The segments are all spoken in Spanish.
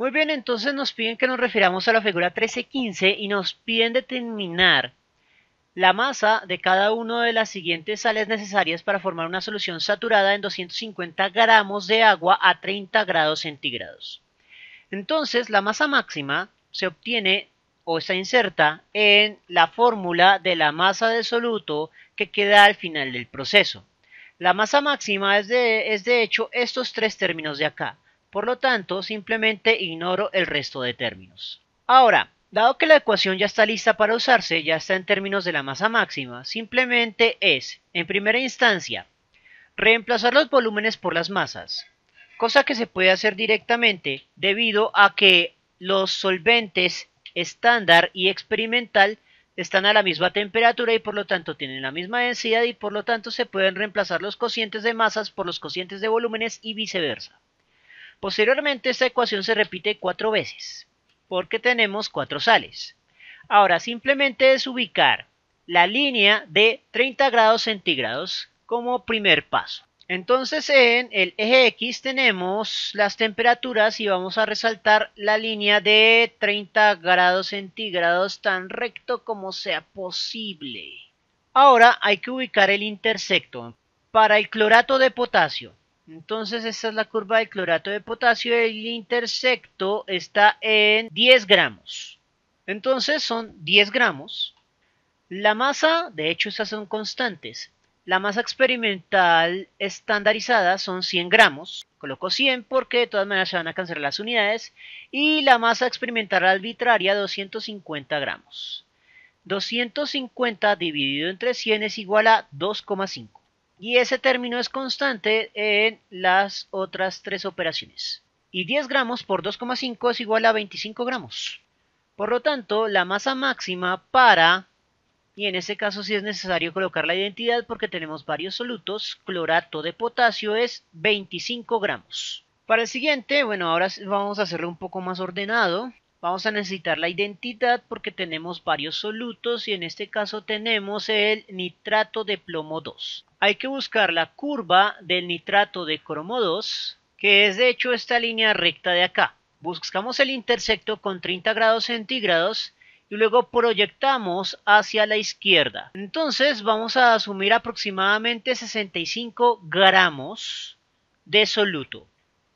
Muy bien, entonces nos piden que nos refiramos a la figura 1315 y nos piden determinar la masa de cada una de las siguientes sales necesarias para formar una solución saturada en 250 gramos de agua a 30 grados centígrados. Entonces, la masa máxima se obtiene o se inserta en la fórmula de la masa de soluto que queda al final del proceso. La masa máxima es de, es de hecho estos tres términos de acá. Por lo tanto, simplemente ignoro el resto de términos. Ahora, dado que la ecuación ya está lista para usarse, ya está en términos de la masa máxima, simplemente es, en primera instancia, reemplazar los volúmenes por las masas, cosa que se puede hacer directamente debido a que los solventes estándar y experimental están a la misma temperatura y por lo tanto tienen la misma densidad y por lo tanto se pueden reemplazar los cocientes de masas por los cocientes de volúmenes y viceversa. Posteriormente esta ecuación se repite cuatro veces, porque tenemos cuatro sales. Ahora simplemente es ubicar la línea de 30 grados centígrados como primer paso. Entonces en el eje X tenemos las temperaturas y vamos a resaltar la línea de 30 grados centígrados tan recto como sea posible. Ahora hay que ubicar el intersecto. Para el clorato de potasio entonces esta es la curva del clorato de potasio, el intersecto está en 10 gramos. Entonces son 10 gramos. La masa, de hecho estas son constantes. La masa experimental estandarizada son 100 gramos. Coloco 100 porque de todas maneras se van a cancelar las unidades. Y la masa experimental arbitraria 250 gramos. 250 dividido entre 100 es igual a 2,5 y ese término es constante en las otras tres operaciones. Y 10 gramos por 2,5 es igual a 25 gramos. Por lo tanto, la masa máxima para, y en este caso sí es necesario colocar la identidad porque tenemos varios solutos, clorato de potasio es 25 gramos. Para el siguiente, bueno, ahora vamos a hacerlo un poco más ordenado. Vamos a necesitar la identidad porque tenemos varios solutos y en este caso tenemos el nitrato de plomo 2. Hay que buscar la curva del nitrato de cromo 2, que es de hecho esta línea recta de acá. Buscamos el intersecto con 30 grados centígrados y luego proyectamos hacia la izquierda. Entonces vamos a asumir aproximadamente 65 gramos de soluto.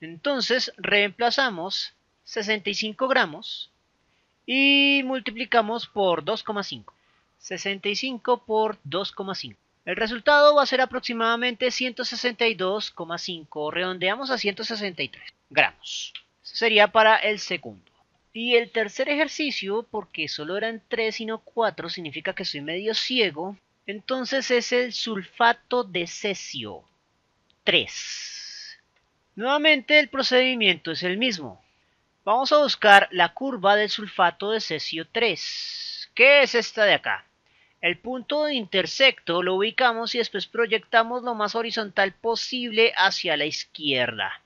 Entonces reemplazamos 65 gramos y multiplicamos por 2,5. 65 por 2,5. El resultado va a ser aproximadamente 162,5. Redondeamos a 163 gramos. Sería para el segundo. Y el tercer ejercicio, porque solo eran 3 y no 4, significa que soy medio ciego. Entonces es el sulfato de cesio. 3. Nuevamente el procedimiento es el mismo. Vamos a buscar la curva del sulfato de cesio 3. ¿Qué es esta de acá? El punto de intersecto lo ubicamos y después proyectamos lo más horizontal posible hacia la izquierda.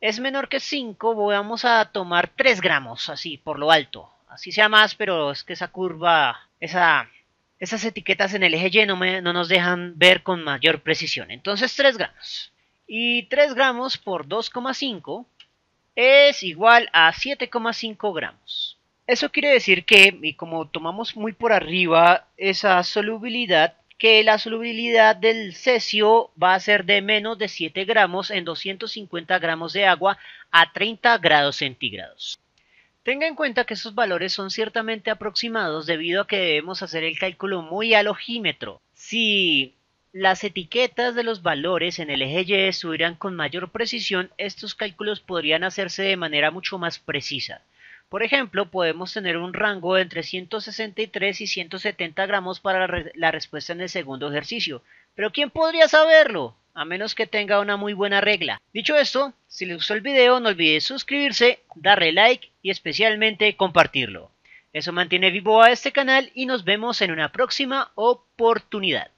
Es menor que 5, vamos a tomar 3 gramos, así, por lo alto. Así sea más, pero es que esa curva, esa, esas etiquetas en el eje Y no, no nos dejan ver con mayor precisión. Entonces 3 gramos. Y 3 gramos por 2,5 es igual a 7,5 gramos. Eso quiere decir que, y como tomamos muy por arriba esa solubilidad, que la solubilidad del cesio va a ser de menos de 7 gramos en 250 gramos de agua a 30 grados centígrados. Tenga en cuenta que esos valores son ciertamente aproximados debido a que debemos hacer el cálculo muy al Si las etiquetas de los valores en el eje Y subirán con mayor precisión, estos cálculos podrían hacerse de manera mucho más precisa. Por ejemplo, podemos tener un rango entre 163 y 170 gramos para la, respuesta en el segundo ejercicio. Pero ¿quién podría saberlo? A menos que tenga una muy buena regla. Dicho esto, si les gustó el video no olvides suscribirse, darle like y especialmente compartirlo. Eso mantiene vivo a este canal y nos vemos en una próxima oportunidad.